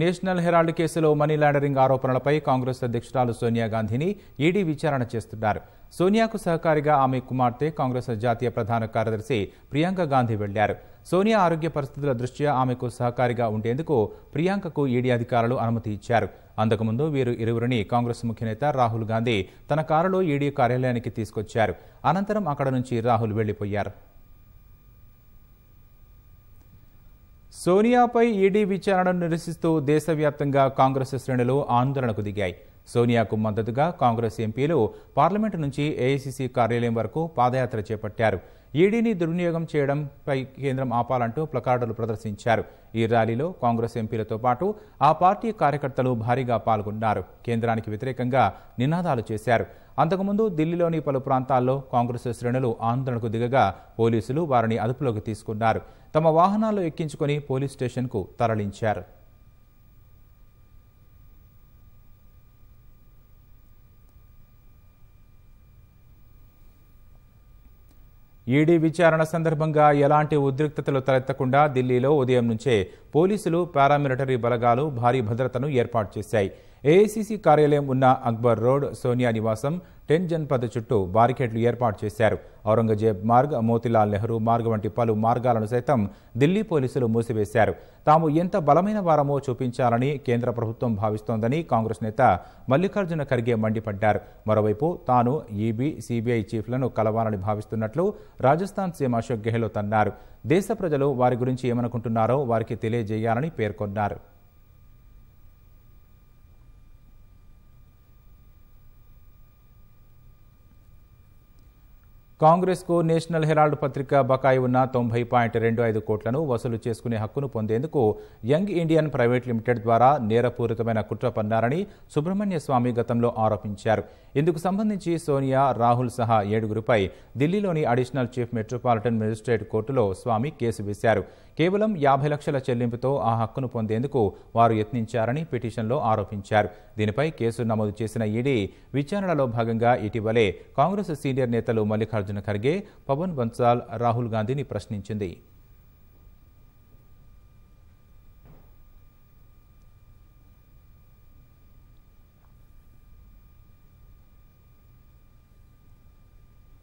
national herald కేసులో money laundering ఆరోపణలపై కాంగ్రెస్ అధ్యక్షురాలు సోనియా గాంధీని ఈడీ విచారణ చేస్తున్నారు సోనియాకు సహకారిగా ఆమె కుమార్తె కాంగ్రెస్ జాతీయ ప్రధాన కార్యదర్శి ప్రియాంక గాంధీ వెళ్లారు సోనియా ఆరోగ్య పరిస్థితుల దృష్ట్యా ఆమెకు సహకారిగా ఉండేందుకు ప్రియాంకకు ఈడీ అధికారులు అనుమతి ఇచ్చారు అంతకుముందు వీరు ఇరువురిని కాంగ్రెస్ ముఖ్యనేత రాహుల్ గాంధీ తన కారులో ఈడీ కార్యాలయానికి తీసుకొచ్చారు అనంతరం అక్కడ నుంచి రాహుల్ వెళ్లిపోయారు సోనియాపై ఈడీ విచారణను నిరసిస్తూ దేశవ్యాప్తంగా కాంగ్రెస్ శ్రేణులు ఆందోళనకు దిగాయి సోనియాకు మద్దతుగా కాంగ్రెస్ ఎంపీలు పార్లమెంటు నుంచి ఏఐసీసీ కార్యాలయం వరకు పాదయాత్ర చేపట్టారు ఈడీని దుర్వినియోగం చేయడంపై కేంద్రం ఆపాలంటూ ప్లకార్డులు ప్రదర్శించారు ఈ ర్యాలీలో కాంగ్రెస్ ఎంపీలతో పాటు ఆ పార్టీ కార్యకర్తలు భారీగా పాల్గొన్నారు కేంద్రానికి వ్యతిరేకంగా నినాదాలు చేశారు అంతకుముందు ఢిల్లీలోని పలు ప్రాంతాల్లో కాంగ్రెస్ శ్రేణులు ఆందోళనకు దిగగా పోలీసులు వారిని అదుపులోకి తీసుకున్నారు తమ వాహనాల్లో ఎక్కించుకుని పోలీస్ స్టేషన్కు తరలించారు ఈడీ విచారణ సందర్భంగా ఎలాంటి ఉద్రిక్తతలు తలెత్తకుండా ఢిల్లీలో ఉదయం నుంచే పోలీసులు పారామిలిటరీ బలగాలు భారీ భద్రతను ఏర్పాటు చేశాయి ఏఐసీసీ కార్యాలయం ఉన్న అక్బర్ రోడ్ సోనియా నివాసం టెన్ జన్పథ్ చుట్టూ బారికేడ్లు ఏర్పాటు చేశారు ఔరంగజేబ్ మార్గ్ మోతిలాల్ నెహ్రూ మార్గ్ వంటి పలు మార్గాలను సైతం ఢిల్లీ పోలీసులు మూసివేశారు తాము ఎంత బలమైన వారమో చూపించాలని కేంద్ర ప్రభుత్వం భావిస్తోందని కాంగ్రెస్ నేత మల్లికార్జున ఖర్గే మండిపడ్డారు మరోవైపు తాను ఈబీ సీబీఐ చీఫ్లను కలవాలని భావిస్తున్నట్లు రాజస్థాన్ సీఎం అశోక్ గెహ్లోత్ అన్నారు దేశ ప్రజలు వారి గురించి ఏమనుకుంటున్నారో వారికి తెలియజేయాలని పేర్కొన్నారు కాంగ్రెస్కు నేషనల్ హెరాల్డ్ పత్రిక బకాయి ఉన్న తొంభై పాయింట్ రెండు ఐదు కోట్లను వసూలు చేసుకునే హక్కును పొందేందుకు యంగ్ ఇండియన్ ప్రైవేట్ లిమిటెడ్ ద్వారా నేరపూరితమైన కుట్ర పన్నారని సుబ్రహ్మణ్య స్వామి గతంలో ఆరోపించారు ఇందుకు సంబంధించి సోనియా రాహుల్ సహా ఏడుగురిపై ఢిల్లీలోని అడిషనల్ చీఫ్ మెట్రోపాలిటన్ మెజిస్ట్రేట్ కోర్టులో స్వామి కేసు వేశారు కేవలం యాభై లక్షల చెల్లింపుతో ఆ హక్కును పొందేందుకు వారు యత్నించారని పిటిషన్లో ఆరోపించారు దీనిపై కేసు నమోదు చేసిన ఈడీ విచారణలో భాగంగా ఇటీవలే కాంగ్రెస్ సీనియర్ నేతలు మల్లికార్జున మల్లికార్జున ఖర్గే పవన్ బన్సాల్ రాహుల్ గాంధీని ప్రశ్నించింది